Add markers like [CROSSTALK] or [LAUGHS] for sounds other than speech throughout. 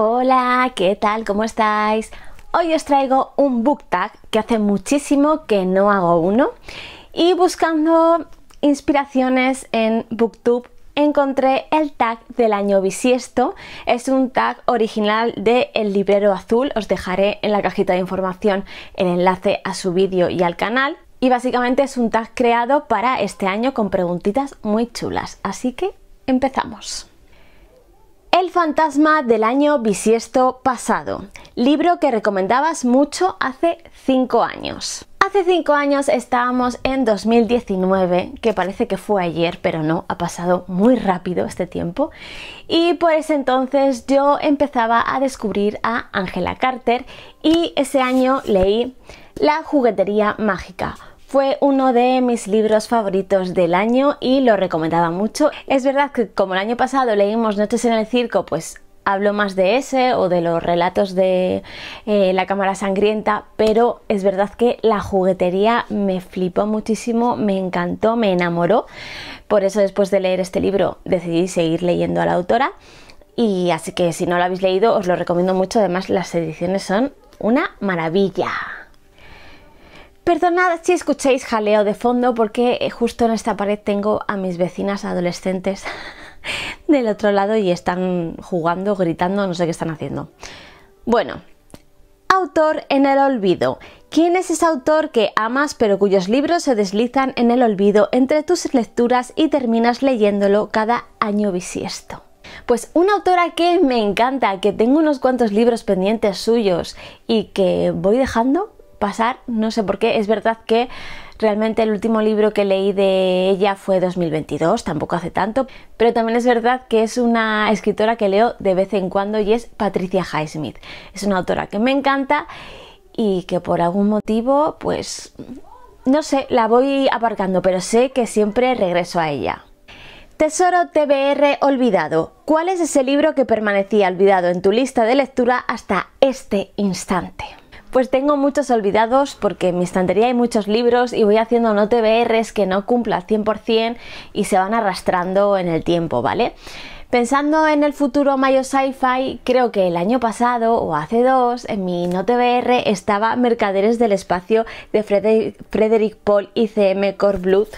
Hola, ¿qué tal? ¿Cómo estáis? Hoy os traigo un book tag que hace muchísimo que no hago uno y buscando inspiraciones en BookTube encontré el tag del año bisiesto. Es un tag original de El Librero Azul. Os dejaré en la cajita de información el enlace a su vídeo y al canal. Y básicamente es un tag creado para este año con preguntitas muy chulas. Así que empezamos. El fantasma del año bisiesto pasado, libro que recomendabas mucho hace 5 años. Hace 5 años estábamos en 2019, que parece que fue ayer, pero no, ha pasado muy rápido este tiempo. Y por ese entonces yo empezaba a descubrir a Angela Carter y ese año leí La juguetería mágica, fue uno de mis libros favoritos del año y lo recomendaba mucho. Es verdad que como el año pasado leímos Noches en el Circo, pues hablo más de ese o de los relatos de eh, la cámara sangrienta, pero es verdad que la juguetería me flipó muchísimo, me encantó, me enamoró. Por eso después de leer este libro decidí seguir leyendo a la autora. Y así que si no lo habéis leído os lo recomiendo mucho, además las ediciones son una maravilla. Perdonad si escucháis jaleo de fondo porque eh, justo en esta pared tengo a mis vecinas adolescentes [LAUGHS] del otro lado y están jugando, gritando, no sé qué están haciendo. Bueno, autor en el olvido. ¿Quién es ese autor que amas pero cuyos libros se deslizan en el olvido entre tus lecturas y terminas leyéndolo cada año bisiesto? Pues una autora que me encanta, que tengo unos cuantos libros pendientes suyos y que voy dejando pasar, no sé por qué, es verdad que realmente el último libro que leí de ella fue 2022, tampoco hace tanto, pero también es verdad que es una escritora que leo de vez en cuando y es Patricia Highsmith. Es una autora que me encanta y que por algún motivo, pues, no sé, la voy aparcando, pero sé que siempre regreso a ella. Tesoro TBR Olvidado. ¿Cuál es ese libro que permanecía olvidado en tu lista de lectura hasta este instante? Pues tengo muchos olvidados porque en mi estantería hay muchos libros y voy haciendo no TBRs que no cumpla al 100% y se van arrastrando en el tiempo, ¿vale? Pensando en el futuro Mayo Sci-Fi, creo que el año pasado o hace dos, en mi TBR estaba Mercaderes del Espacio de Frederick, Frederick Paul y CM Corbluth.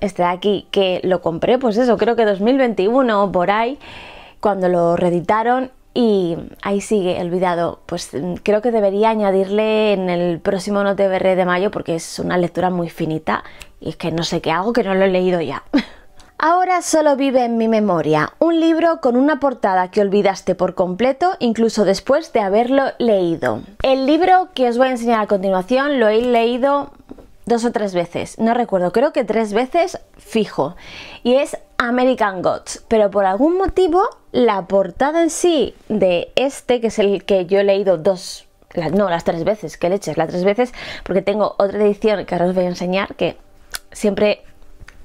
Este de aquí, que lo compré, pues eso, creo que 2021 o por ahí, cuando lo reeditaron y ahí sigue olvidado Pues mm, creo que debería añadirle en el próximo No te de mayo porque es una lectura muy finita y es que no sé qué hago que no lo he leído ya. [LAUGHS] Ahora solo vive en mi memoria, un libro con una portada que olvidaste por completo incluso después de haberlo leído. El libro que os voy a enseñar a continuación lo he leído dos o tres veces, no recuerdo, creo que tres veces fijo. Y es American Gods, pero por algún motivo la portada en sí de este, que es el que yo he leído dos, no, las tres veces, que leches, las tres veces, porque tengo otra edición que ahora os voy a enseñar, que siempre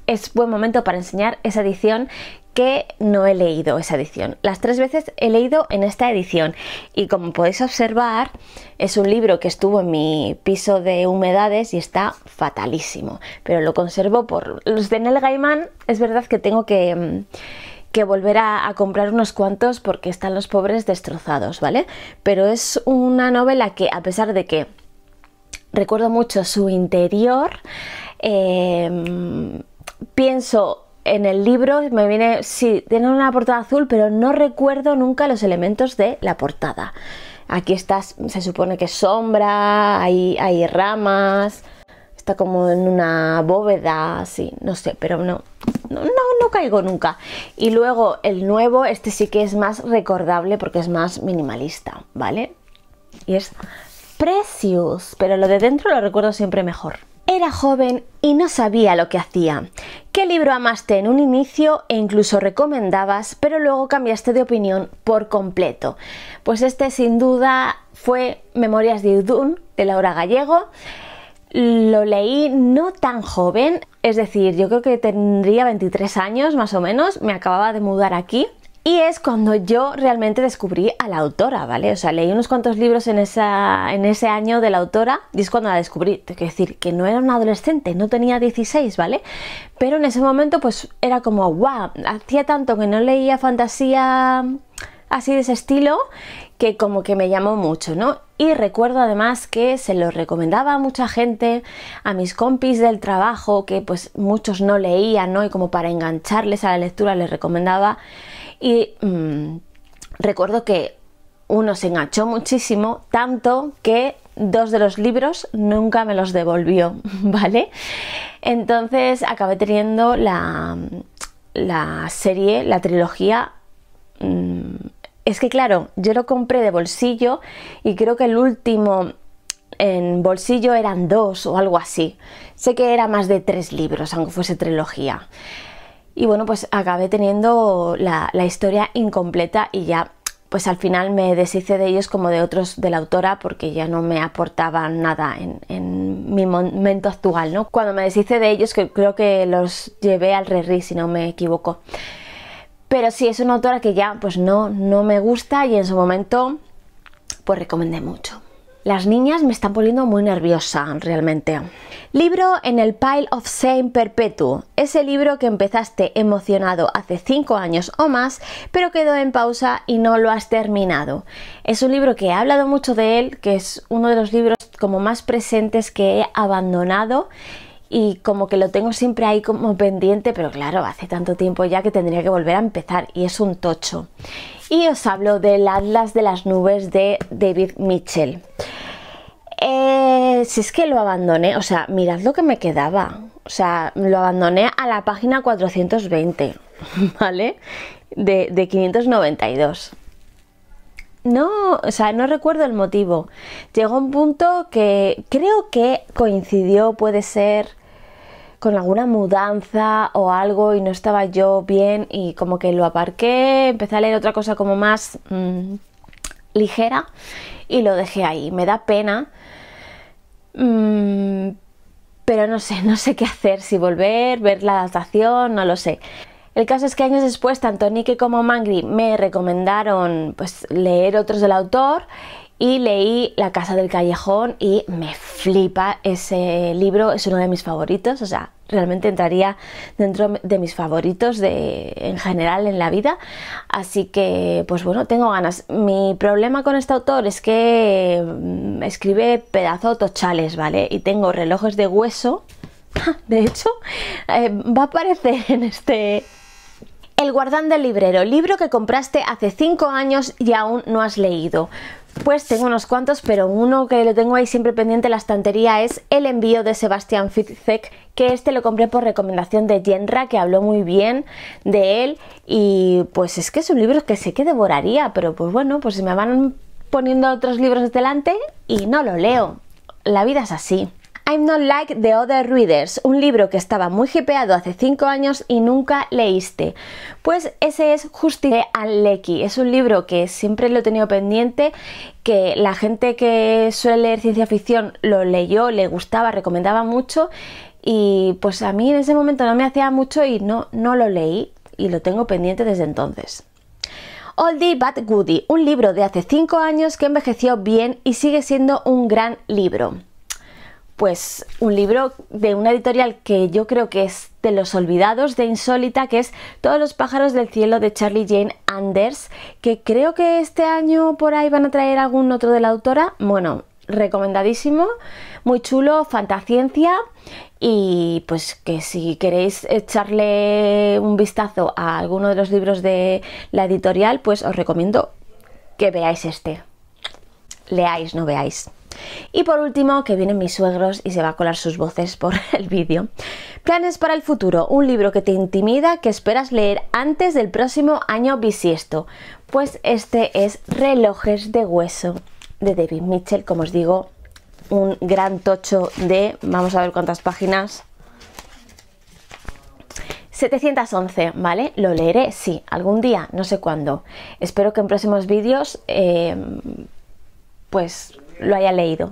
es buen momento para enseñar esa edición que no he leído esa edición. Las tres veces he leído en esta edición y como podéis observar es un libro que estuvo en mi piso de humedades y está fatalísimo, pero lo conservo por los de Nel Gaiman. Es verdad que tengo que, mm, volver a, comprar unos cuantos porque están los pobres destrozados, ¿vale? Pero es una novela que a pesar de que recuerdo mucho su interior, eh, mm, pienso en el libro me viene, sí, tiene una portada azul, pero no recuerdo nunca los elementos de la portada. Aquí estás se supone que sombra, hay, hay ramas, está como en una bóveda, así, no sé, pero no, no, no, caigo nunca. Y luego el nuevo, este sí que es más recordable porque es más minimalista, ¿vale? Y es precios pero lo de dentro lo recuerdo siempre mejor. Era joven y no sabía lo que hacía. ¿Qué libro amaste en un inicio e incluso recomendabas, pero luego cambiaste de opinión por completo? Pues este sin duda fue Memorias de Udun de Laura Gallego. Lo leí no tan joven, es decir, yo creo que tendría 23 años más o menos, me acababa de mudar aquí y es cuando yo realmente descubrí a la autora, ¿vale? O sea, leí unos cuantos libros en, en ese año de la autora y es cuando la descubrí. Es decir, que no era una adolescente, no tenía 16, ¿vale? Pero en ese momento pues era como, ¡guau! hacía tanto que no leía fantasía mm, así de ese estilo que como que me llamó mucho, ¿no? Y recuerdo además que se lo recomendaba a mucha gente, a mis compis del trabajo, que pues muchos no leían, ¿no? Y como para engancharles a la lectura les recomendaba y mm, recuerdo que uno se enganchó muchísimo, tanto que dos de los libros nunca me los devolvió, [LAUGHS] ¿vale? Entonces acabé teniendo la, la serie, la trilogía. Mm, es que claro, yo lo compré de bolsillo y creo que el último en bolsillo eran dos o algo así. Sé que era más de tres libros, aunque fuese trilogía. Y bueno, pues acabé teniendo la, historia incompleta y ya pues al final me deshice de ellos como de otros de la autora porque ya no me aportaban nada en, mi momento actual, ¿no? Cuando me deshice de ellos que creo que los llevé al Rerri si no me equivoco. Pero sí, es una autora que ya pues no, no me gusta y en su momento pues recomendé mucho. Las niñas me están poniendo muy nerviosa realmente. Libro en el Pile of Shame Perpetuo. Ese libro que empezaste emocionado hace 5 años o más, pero quedó en pausa y no lo has terminado. Es un libro que he hablado mucho de él, que es uno de los libros como más presentes que he abandonado y como que lo tengo siempre ahí como pendiente, pero claro, hace tanto tiempo ya que tendría que volver a empezar y es un tocho. Y os hablo del Atlas de las Nubes de David Mitchell. Eh, si es que lo abandoné, o sea, mirad lo que me quedaba. O sea, lo abandoné a la página 420, [LAUGHS] ¿vale? De, de 592 no, o sea, no recuerdo el motivo. Llegó un punto que creo que coincidió, puede ser con alguna mudanza o algo y no estaba yo bien y como que lo aparqué, empecé a leer otra cosa como más mm, ligera y lo dejé ahí. Me da pena, mm, pero no sé, [LAUGHS] no sé qué hacer, si volver, ver la adaptación, no lo sé. El caso es que años después, tanto Nike como Mangri me recomendaron pues, leer otros del autor y leí La Casa del Callejón y me flipa ese libro, es uno de mis favoritos, o sea, realmente entraría dentro de mis favoritos de, en general en la vida. Así que, pues bueno, tengo ganas. Mi problema con este autor es que mm, escribe pedazos tochales, ¿vale? Y tengo relojes de hueso. [LAUGHS] De hecho, eh, va a aparecer en este, el guardán del librero, libro que compraste hace 5 años y aún no has leído. Pues tengo unos cuantos, pero uno que lo tengo ahí siempre pendiente en la estantería es El envío de Sebastián Fitzek, que este lo compré por recomendación de Jenra, que habló muy bien de él y pues es que es un libro que sé que devoraría, pero pues bueno, pues se me van poniendo otros libros delante y no lo leo. La vida es así. I'm Not Like the Other Readers, un libro que estaba muy hipeado hace 5 años y nunca leíste. Pues ese es Justine de Es un libro que siempre lo he tenido pendiente, que la gente que suele leer ciencia ficción lo leyó, le gustaba, recomendaba mucho y pues a mí en ese momento no me hacía mucho y no, no lo leí y lo tengo pendiente desde entonces. Oldie But Goody, un libro de hace 5 años que envejeció bien y sigue siendo un gran libro pues un libro de una editorial que yo creo que es de los olvidados de Insólita, que es Todos los pájaros del cielo de Charlie Jane Anders, que creo que este año por ahí van a traer algún otro de la autora. Bueno, recomendadísimo, muy chulo, Fantaciencia, y pues que si queréis echarle un vistazo a alguno de los libros de la editorial, pues os recomiendo que veáis este. Leáis, no veáis. Y por último, que vienen mis suegros y se va a colar sus voces por [LAUGHS] el vídeo. Planes para el futuro, un libro que te intimida que esperas leer antes del próximo año bisiesto. Pues este es Relojes de Hueso de David Mitchell, como os digo, un gran tocho de, vamos a ver cuántas páginas, 711, ¿vale? Lo leeré, sí, algún día, no sé cuándo. Espero que en próximos vídeos, eh, pues lo haya leído.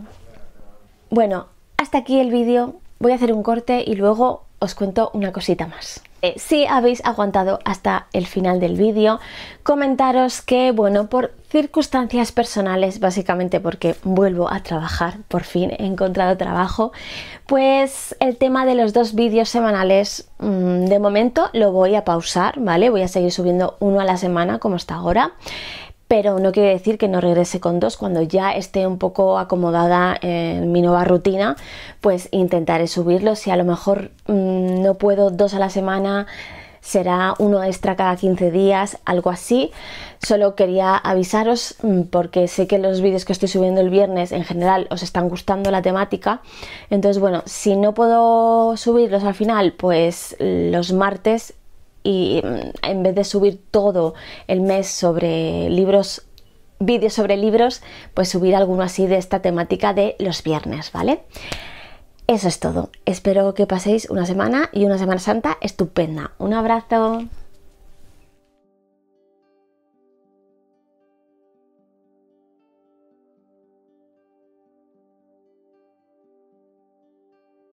Bueno, hasta aquí el vídeo. Voy a hacer un corte y luego os cuento una cosita más. Eh, si habéis aguantado hasta el final del vídeo, comentaros que, bueno, por circunstancias personales, básicamente porque vuelvo a trabajar, por fin he encontrado trabajo, pues el tema de los dos vídeos semanales, mm, de momento lo voy a pausar, ¿vale? Voy a seguir subiendo uno a la semana como hasta ahora, pero no quiere decir que no regrese con dos cuando ya esté un poco acomodada en mi nueva rutina, pues intentaré subirlo. Si a lo mejor mm, no puedo dos a la semana, será uno extra cada 15 días, algo así. Solo quería avisaros mm, porque sé que los vídeos que estoy subiendo el viernes en general os están gustando la temática. Entonces, bueno, si no puedo subirlos al final, pues los martes y mm, en vez de subir todo el mes sobre libros, vídeos sobre libros, pues subir alguno así de esta temática de los viernes, ¿vale? Eso es todo. Espero que paséis una semana y una Semana Santa estupenda. Un abrazo.